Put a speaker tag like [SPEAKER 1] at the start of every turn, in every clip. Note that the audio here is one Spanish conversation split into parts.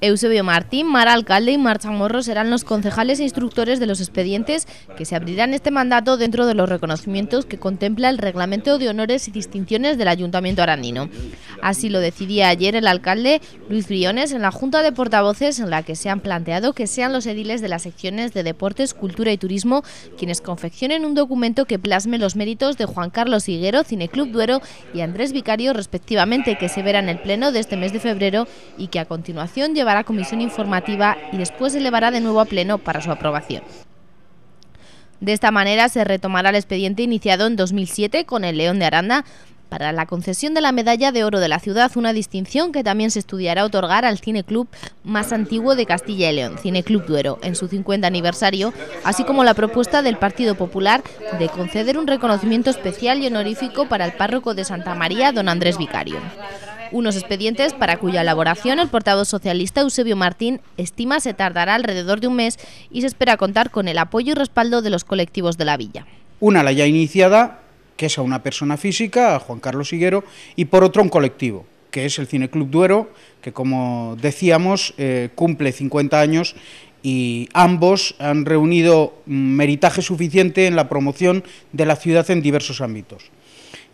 [SPEAKER 1] Eusebio Martín, Mara Alcalde y Marcha Morro serán los concejales e instructores de los expedientes que se abrirán este mandato dentro de los reconocimientos que contempla el Reglamento de Honores y Distinciones del Ayuntamiento Arandino. Así lo decidía ayer el alcalde Luis Briones en la Junta de Portavoces en la que se han planteado que sean los ediles de las secciones de Deportes, Cultura y Turismo quienes confeccionen un documento que plasme los méritos de Juan Carlos Higuero, Cineclub Duero y Andrés Vicario respectivamente que se verán en el pleno de este mes de febrero y que a continuación lleva para comisión informativa y después se elevará de nuevo a pleno para su aprobación. De esta manera se retomará el expediente iniciado en 2007 con el León de Aranda para la concesión de la Medalla de Oro de la Ciudad, una distinción que también se estudiará otorgar al Cine Club más antiguo de Castilla y León, Cineclub Duero, en su 50 aniversario, así como la propuesta del Partido Popular de conceder un reconocimiento especial y honorífico para el párroco de Santa María, don Andrés Vicario. Unos expedientes para cuya elaboración el portavoz socialista Eusebio Martín estima se tardará alrededor de un mes y se espera contar con el apoyo y respaldo de los colectivos de la villa.
[SPEAKER 2] Una, la ya iniciada, que es a una persona física, a Juan Carlos Higuero, y por otro un colectivo, que es el Cineclub Duero, que como decíamos eh, cumple 50 años y ambos han reunido mm, meritaje suficiente en la promoción de la ciudad en diversos ámbitos.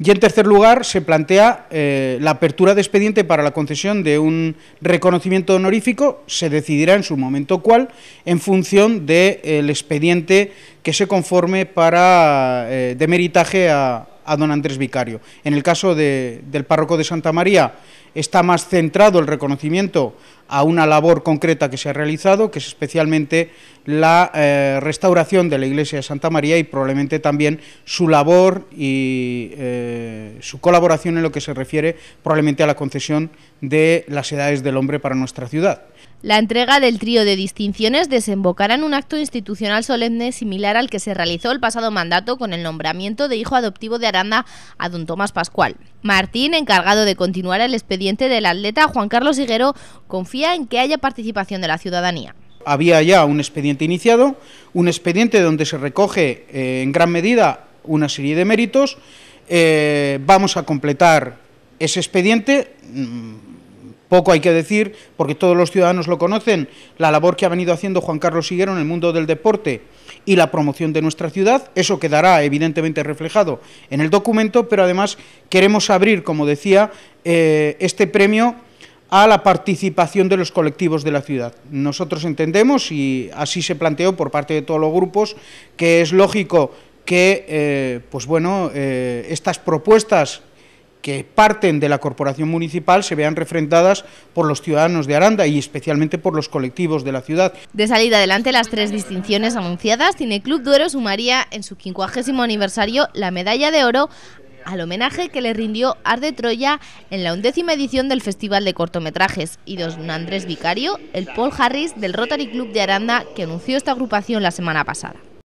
[SPEAKER 2] Y en tercer lugar, se plantea eh, la apertura de expediente para la concesión de un reconocimiento honorífico, se decidirá en su momento cuál, en función del expediente que se conforme para eh, de meritaje a, don Andrés Vicario. En el caso del párroco de Santa María, está más centrado el reconocimiento a una labor concreta que se ha realizado, que es especialmente la eh, restauración de la iglesia de Santa María y probablemente también su labor y eh, su colaboración en lo que se refiere probablemente a la concesión de las edades del hombre para nuestra ciudad.
[SPEAKER 1] La entrega del trío de distinciones desembocará en un acto institucional solemne similar al que se realizó el pasado mandato con el nombramiento de hijo adoptivo de Aranda a don Tomás Pascual. Martín, encargado de continuar el expediente del atleta Juan Carlos Higuero, en que haya participación de la ciudadanía.
[SPEAKER 2] Había ya un expediente iniciado, un expediente donde se recoge eh, en gran medida una serie de méritos. Eh, vamos a completar ese expediente. Mm, poco hay que decir, porque todos los ciudadanos lo conocen, la labor que ha venido haciendo Juan Carlos Siguero... en el mundo del deporte y la promoción de nuestra ciudad. Eso quedará evidentemente reflejado en el documento, pero además queremos abrir, como decía, eh, este premio a la participación de los colectivos de la ciudad. Nosotros entendemos, y así se planteó por parte de todos los grupos, que es lógico que eh, pues bueno, eh, estas propuestas que parten de la corporación municipal se vean refrendadas por los ciudadanos de Aranda y especialmente por los colectivos de la ciudad.
[SPEAKER 1] De salida adelante las tres distinciones anunciadas, Club Duero sumaría en su 50 aniversario la medalla de oro al homenaje que le rindió de Troya en la undécima edición del Festival de Cortometrajes y don Andrés Vicario, el Paul Harris del Rotary Club de Aranda, que anunció esta agrupación la semana pasada.